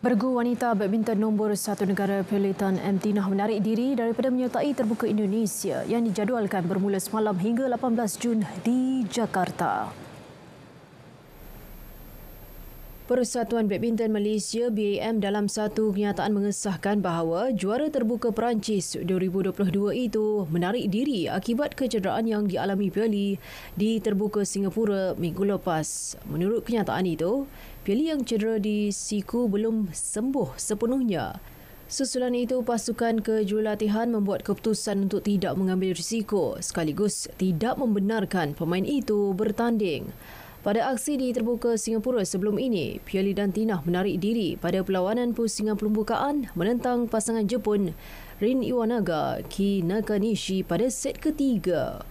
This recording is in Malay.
Bergu wanita badminton nombor satu negara Pelitan M. Tinah menarik diri daripada menyertai terbuka Indonesia yang dijadualkan bermula semalam hingga 18 Jun di Jakarta. Persatuan Badminton Malaysia BAM dalam satu kenyataan mengesahkan bahawa juara terbuka Perancis 2022 itu menarik diri akibat kecederaan yang dialami Pioli di terbuka Singapura minggu lepas. Menurut kenyataan itu, Pili yang cedera di siku belum sembuh sepenuhnya. Susulan itu pasukan kejurulatihan membuat keputusan untuk tidak mengambil risiko sekaligus tidak membenarkan pemain itu bertanding. Pada aksi di terbuka Singapura sebelum ini, Piali dan Tinah menarik diri pada perlawanan pusingan pembukaan menentang pasangan Jepun Rin Iwanaga Ki Nakanishi pada set ketiga.